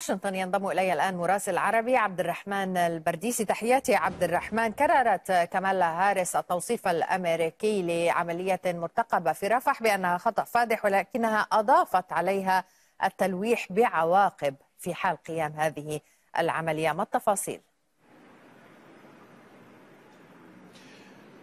واشنطن ينضم الي الان مراسل عربي عبد الرحمن البرديسي تحياتي عبد الرحمن كررت كمالا هاريس التوصيف الامريكي لعمليه مرتقبه في رفح بانها خطا فادح ولكنها اضافت عليها التلويح بعواقب في حال قيام هذه العمليه ما التفاصيل؟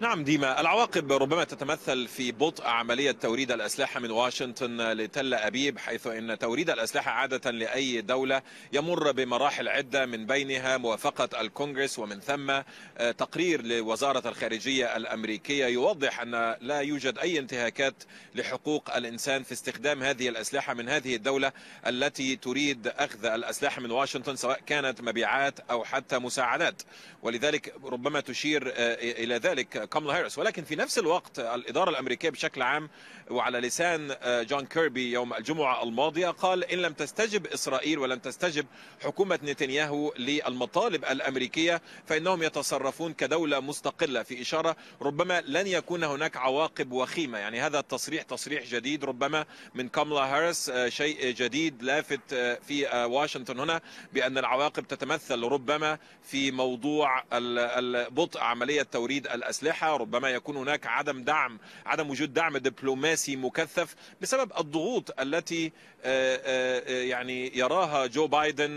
نعم ديما العواقب ربما تتمثل في بطء عملية توريد الأسلحة من واشنطن لتل أبيب حيث أن توريد الأسلحة عادة لأي دولة يمر بمراحل عدة من بينها موافقة الكونغرس ومن ثم آه، تقرير لوزارة الخارجية الأمريكية يوضح أن لا يوجد أي انتهاكات لحقوق الإنسان في استخدام هذه الأسلحة من هذه الدولة التي تريد أخذ الأسلحة من واشنطن سواء كانت مبيعات أو حتى مساعدات ولذلك ربما تشير آه، إلى ذلك كاملا هيرس ولكن في نفس الوقت الإدارة الأمريكية بشكل عام وعلى لسان آه، جون كيربي يوم الجمعة الماضية قال إن لم تستجب إسرائيل ولم تستجب حكومة نتنياهو للمطالب الأمريكية فإنهم يتصرفون كدولة مستقلة في إشارة ربما لن يكون هناك عواقب وخيمة يعني هذا التصريح تصريح جديد ربما من كاملا هيرس آه، شيء جديد لافت آه، في واشنطن هنا بأن العواقب تتمثل ربما في موضوع بطء عملية توريد الأسلحة واضحة ربما يكون هناك عدم دعم عدم وجود دعم دبلوماسي مكثف بسبب الضغوط التي آه، آه، آه، يعني يراها جو بايدن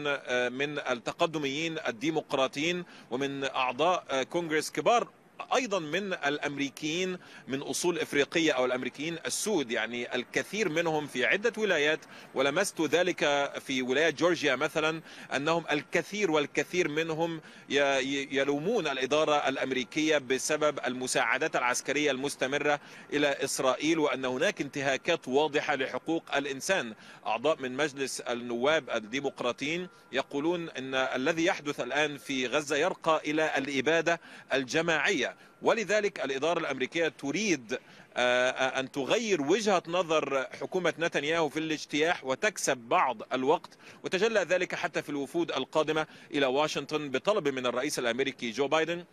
من التقدميين الديمقراطيين ومن اعضاء كونغرس كبار ايضا من الامريكيين من اصول افريقيه او الامريكيين السود يعني الكثير منهم في عده ولايات ولمست ذلك في ولايه جورجيا مثلا انهم الكثير والكثير منهم يلومون الاداره الامريكيه بسبب المساعدات العسكريه المستمره الى اسرائيل وان هناك انتهاكات واضحه لحقوق الانسان اعضاء من مجلس النواب الديمقراطيين يقولون ان الذي يحدث الان في غزه يرقى الى الاباده الجماعيه ولذلك الإدارة الأمريكية تريد آه، آه، أن تغير وجهة نظر حكومة نتنياهو في الاجتياح وتكسب بعض الوقت وتجلى ذلك حتى في الوفود القادمة إلى واشنطن بطلب من الرئيس الأمريكي جو بايدن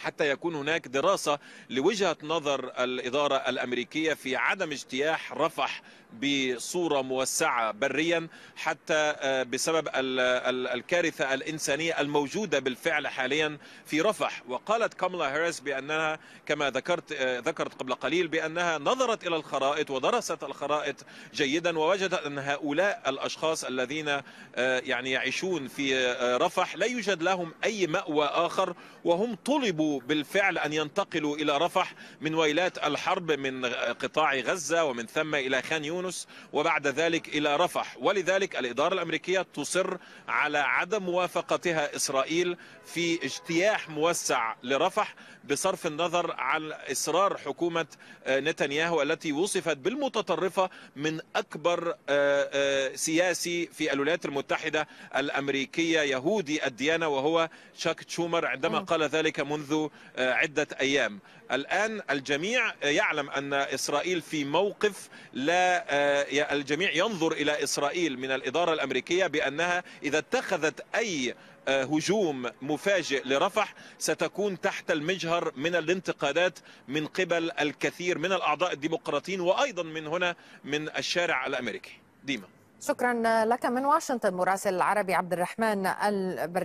حتى يكون هناك دراسة لوجهة نظر الإدارة الأمريكية في عدم اجتياح رفح بصورة موسعة بريا حتى آه، بسبب الكارثة الإنسانية الموجودة بالفعل حاليا في رفح وقالت كاملا هيرس بأنها كما ذكرت آه، ذكرت قبل قليل بأنها نظرت إلى الخرائط ودرست الخرائط جيدا ووجدت أن هؤلاء الأشخاص الذين آه، يعني يعيشون في رفح لا يوجد لهم أي مأوى آخر وهم طلبوا بالفعل أن ينتقلوا إلى رفح من ويلات الحرب من قطاع غزة ومن ثم إلى خان يونس وبعد ذلك إلى رفح ولذلك الإدارة الأمريكية تصر على عدم موافقتها إسرائيل في اجتياح موسع لرفح بصرف النظر عن إصرار حكومة نتنياهو التي وصفت بالمتطرفة من أكبر آه، آه، سياسي في الولايات المتحدة الأمريكية يهودي الديانة وهو شاك تشومر عندما قال ذلك منذ آه، عدة أيام الآن الجميع آه، يعلم أن إسرائيل في موقف لا آه، الجميع ينظر إلى إسرائيل من الإدارة الأمريكية بأنها إذا اتخذت أي هجوم مفاجئ لرفح ستكون تحت المجهر من الانتقادات من قبل الكثير من الأعضاء الديمقراطيين وأيضا من هنا من الشارع الأمريكي ديما شكرا لك من واشنطن مراسل العربي عبد الرحمن البردي